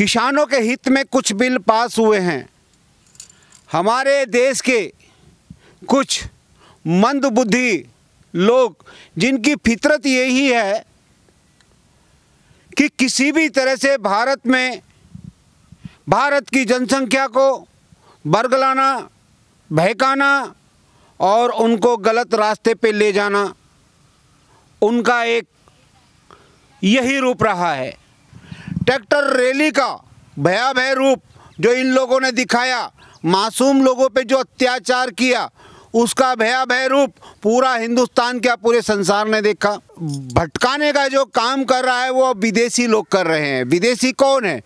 किसानों के हित में कुछ बिल पास हुए हैं हमारे देश के कुछ मंदबुद्धि लोग जिनकी फितरत यही है कि किसी भी तरह से भारत में भारत की जनसंख्या को बरगलाना बहकाना और उनको गलत रास्ते पे ले जाना उनका एक यही रूप रहा है ट्रैक्टर रैली का भयावह रूप जो इन लोगों ने दिखाया मासूम लोगों पे जो अत्याचार किया उसका भयावह रूप पूरा हिंदुस्तान क्या पूरे संसार ने देखा भटकाने का जो काम कर रहा है वो विदेशी लोग कर रहे हैं विदेशी कौन है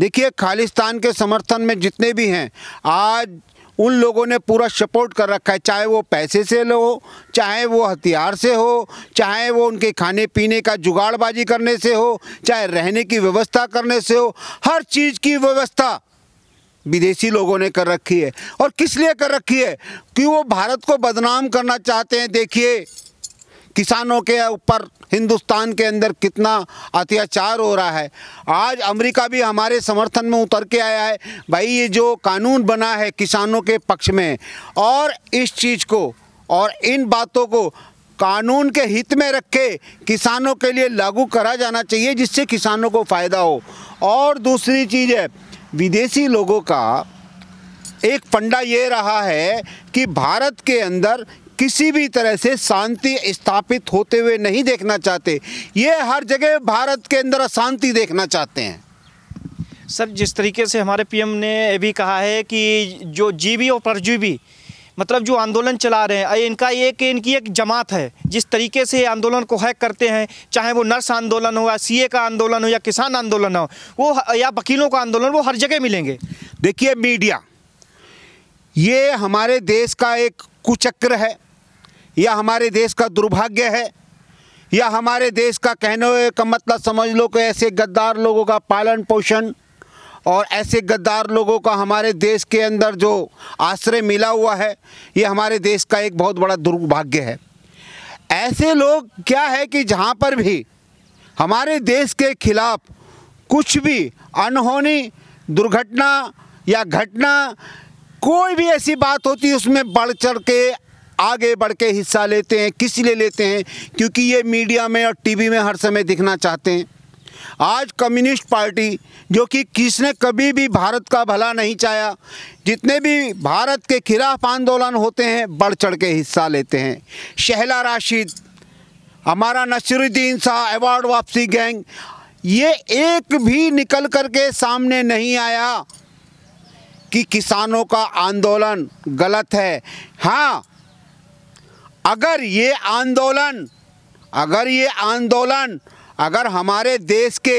देखिए खालिस्तान के समर्थन में जितने भी हैं आज उन लोगों ने पूरा सपोर्ट कर रखा है चाहे वो पैसे से लो चाहे वो हथियार से हो चाहे वो उनके खाने पीने का जुगाड़बाजी करने से हो चाहे रहने की व्यवस्था करने से हो हर चीज़ की व्यवस्था विदेशी लोगों ने कर रखी है और किस लिए कर रखी है कि वो भारत को बदनाम करना चाहते हैं देखिए किसानों के ऊपर हिंदुस्तान के अंदर कितना अत्याचार हो रहा है आज अमेरिका भी हमारे समर्थन में उतर के आया है भाई ये जो कानून बना है किसानों के पक्ष में और इस चीज़ को और इन बातों को कानून के हित में रख के किसानों के लिए लागू करा जाना चाहिए जिससे किसानों को फ़ायदा हो और दूसरी चीज़ है विदेशी लोगों का एक फंडा ये रहा है कि भारत के अंदर किसी भी तरह से शांति स्थापित होते हुए नहीं देखना चाहते ये हर जगह भारत के अंदर अशांति देखना चाहते हैं सर जिस तरीके से हमारे पीएम ने भी कहा है कि जो जीवी और परजीवी मतलब जो आंदोलन चला रहे हैं इनका एक इनकी एक जमात है जिस तरीके से आंदोलन को हैक करते हैं चाहे वो नर्स आंदोलन हो या सीए का आंदोलन हो या किसान आंदोलन हो वो या वकीलों का आंदोलन वो हर जगह मिलेंगे देखिए मीडिया ये हमारे देश का एक कुचक्र है यह हमारे देश का दुर्भाग्य है या हमारे देश का कहने का मतलब समझ लो कि ऐसे गद्दार लोगों का पालन पोषण और ऐसे गद्दार लोगों का हमारे देश के अंदर जो आश्रय मिला हुआ है ये हमारे देश का एक बहुत बड़ा दुर्भाग्य है ऐसे लोग क्या है कि जहाँ पर भी हमारे देश के खिलाफ कुछ भी अनहोनी दुर्घटना या घटना कोई भी ऐसी बात होती है उसमें बढ़ चढ़ के आगे बढ़ के हिस्सा लेते हैं किस लिए लेते हैं क्योंकि ये मीडिया में और टीवी में हर समय दिखना चाहते हैं आज कम्युनिस्ट पार्टी जो कि किसने कभी भी भारत का भला नहीं चाहा जितने भी भारत के खिलाफ आंदोलन होते हैं बढ़ चढ़ के हिस्सा लेते हैं शहला राशिद हमारा नसरुद्दीन शाह अवार्ड वापसी गैंग ये एक भी निकल करके सामने नहीं आया कि किसानों का आंदोलन गलत है हाँ अगर ये आंदोलन अगर ये आंदोलन अगर हमारे देश के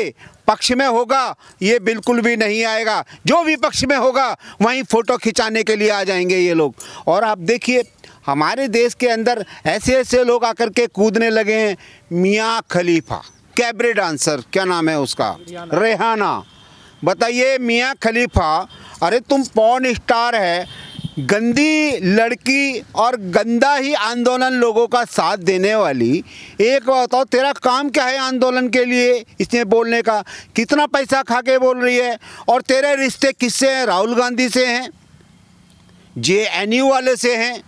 पक्ष में होगा ये बिल्कुल भी नहीं आएगा जो भी पक्ष में होगा वहीं फ़ोटो खिंचाने के लिए आ जाएंगे ये लोग और आप देखिए हमारे देश के अंदर ऐसे ऐसे लोग आकर के कूदने लगे हैं मियाँ खलीफा कैबरे डांसर क्या नाम है उसका रेहाना बताइए मियाँ खलीफा अरे तुम पॉन स्टार है गंदी लड़की और गंदा ही आंदोलन लोगों का साथ देने वाली एक बताओ तेरा काम क्या है आंदोलन के लिए इसने बोलने का कितना पैसा खा के बोल रही है और तेरे रिश्ते किससे हैं राहुल गांधी से हैं जे एन यू वाले से हैं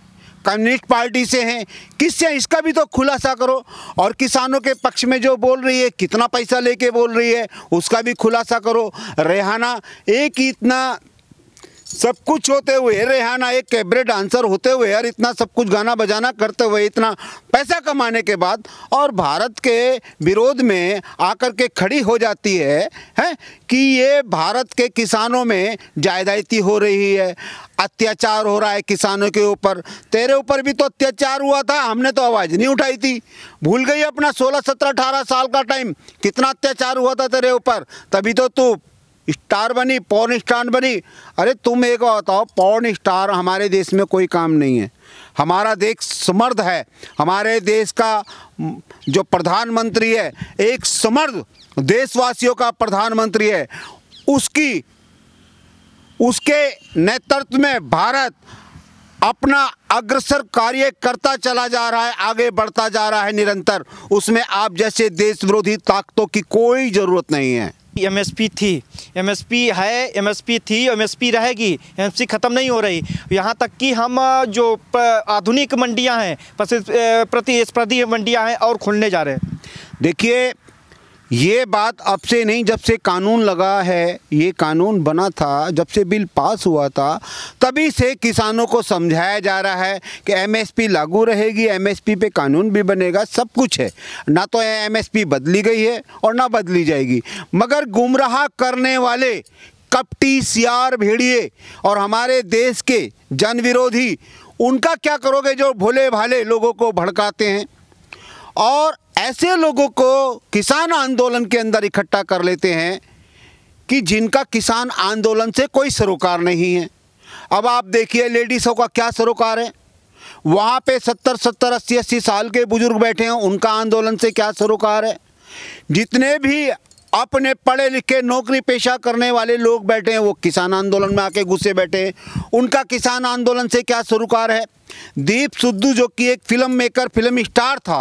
कम्युनिस्ट पार्टी से हैं किससे इसका भी तो खुलासा करो और किसानों के पक्ष में जो बोल रही है कितना पैसा लेके बोल रही है उसका भी खुलासा करो रेहाना एक इतना सब कुछ होते हुए रेहाना एक कैबरे डांसर होते हुए और इतना सब कुछ गाना बजाना करते हुए इतना पैसा कमाने के बाद और भारत के विरोध में आकर के खड़ी हो जाती है हैं कि ये भारत के किसानों में जायदाती हो रही है अत्याचार हो रहा है किसानों के ऊपर तेरे ऊपर भी तो अत्याचार हुआ था हमने तो आवाज़ नहीं उठाई थी भूल गई अपना सोलह सत्रह अठारह साल का टाइम कितना अत्याचार हुआ था तेरे ऊपर तभी तो तू स्टार बनी पॉर्न स्टार बनी अरे तुम एक बताओ पॉर्न स्टार हमारे देश में कोई काम नहीं है हमारा देश समर्थ है हमारे देश का जो प्रधानमंत्री है एक समर्थ देशवासियों का प्रधानमंत्री है उसकी उसके नेतृत्व में भारत अपना अग्रसर कार्य करता चला जा रहा है आगे बढ़ता जा रहा है निरंतर उसमें आप जैसे देश विरोधी ताकतों की कोई ज़रूरत नहीं है एमएसपी एमएसपी थी एमएसपी है एमएसपी थी एमएसपी रहेगी एमएसपी ख़त्म नहीं हो रही यहाँ तक कि हम जो आधुनिक मंडियाँ हैं प्रति प्रतिस्पर्धी मंडियाँ हैं और खुलने जा रहे हैं देखिए ये बात अब से नहीं जब से कानून लगा है ये कानून बना था जब से बिल पास हुआ था तभी से किसानों को समझाया जा रहा है कि एमएसपी लागू रहेगी एमएसपी पे कानून भी बनेगा सब कुछ है ना तो एमएसपी बदली गई है और ना बदली जाएगी मगर गुमराह करने वाले कपटी सियार भेड़िए और हमारे देश के जन विरोधी उनका क्या करोगे जो भोले भाले लोगों को भड़काते हैं और ऐसे लोगों को किसान आंदोलन के अंदर इकट्ठा कर लेते हैं कि जिनका किसान आंदोलन से कोई सरोकार नहीं है अब आप देखिए लेडीज़ों का क्या सरोकार है वहाँ पे सत्तर सत्तर अस्सी अस्सी साल के बुजुर्ग बैठे हैं उनका आंदोलन से क्या सरोकार है जितने भी अपने पढ़े लिखे नौकरी पेशा करने वाले लोग बैठे हैं वो किसान आंदोलन में आके घुसे बैठे हैं उनका किसान आंदोलन से क्या सरोकार है दीप सिद्धू जो कि एक फिल्म मेकर फिल्म स्टार था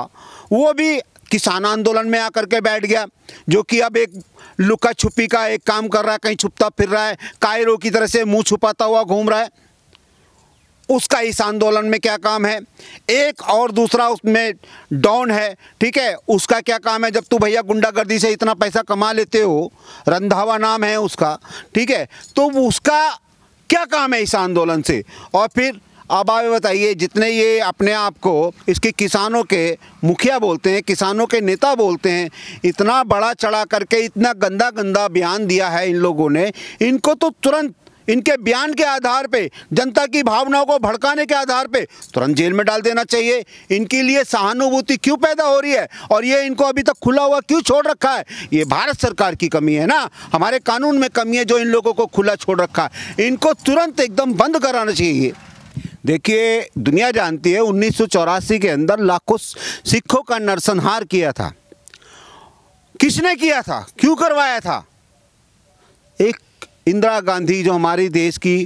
वो भी किसान आंदोलन में आकर के बैठ गया जो कि अब एक लुका छुपी का एक काम कर रहा है कहीं छुपता फिर रहा है कायरों की तरह से मुंह छुपाता हुआ घूम रहा है उसका इस आंदोलन में क्या काम है एक और दूसरा उसमें डॉन है ठीक है उसका क्या काम है जब तू भैया गुंडागर्दी से इतना पैसा कमा लेते हो रंधावा नाम है उसका ठीक है तो उसका क्या काम है इस आंदोलन से और फिर अब आप बताइए जितने ये अपने आप को इसके किसानों के मुखिया बोलते हैं किसानों के नेता बोलते हैं इतना बड़ा चढ़ा करके इतना गंदा गंदा बयान दिया है इन लोगों ने इनको तो तुरंत इनके बयान के आधार पे जनता की भावनाओं को भड़काने के आधार पे तुरंत जेल में डाल देना चाहिए इनके लिए सहानुभूति क्यों पैदा हो रही है और ये इनको अभी तक खुला हुआ क्यों छोड़ रखा है ये भारत सरकार की कमी है ना हमारे कानून में कमी है जो इन लोगों को खुला छोड़ रखा है इनको तुरंत एकदम बंद कराना चाहिए देखिए दुनिया जानती है उन्नीस के अंदर लाखों सिखों का नरसंहार किया था किसने किया था क्यों करवाया था एक इंदिरा गांधी जो हमारे देश की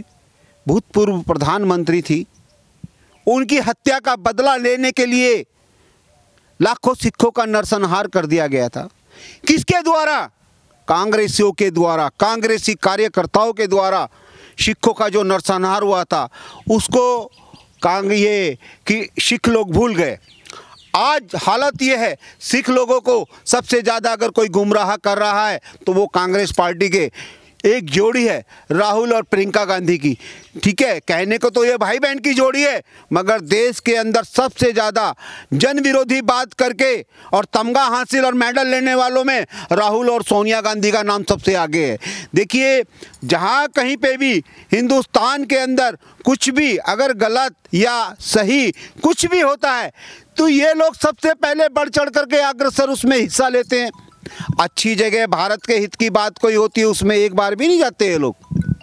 भूतपूर्व प्रधानमंत्री थी उनकी हत्या का बदला लेने के लिए लाखों सिखों का नरसंहार कर दिया गया था किसके द्वारा कांग्रेसियों के द्वारा कांग्रेसी कार्यकर्ताओं के द्वारा सिखों का जो नरसंहार हुआ था उसको कांग ये कि सिख लोग भूल गए आज हालत यह है सिख लोगों को सबसे ज़्यादा अगर कोई गुमराह कर रहा है तो वो कांग्रेस पार्टी के एक जोड़ी है राहुल और प्रियंका गांधी की ठीक है कहने को तो ये भाई बहन की जोड़ी है मगर देश के अंदर सबसे ज़्यादा जन विरोधी बात करके और तमगा हासिल और मेडल लेने वालों में राहुल और सोनिया गांधी का नाम सबसे आगे है देखिए जहाँ कहीं पे भी हिंदुस्तान के अंदर कुछ भी अगर गलत या सही कुछ भी होता है तो ये लोग सबसे पहले बढ़ चढ़ करके अग्रसर उसमें हिस्सा लेते हैं अच्छी जगह भारत के हित की बात कोई होती है उसमें एक बार भी नहीं जाते ये लोग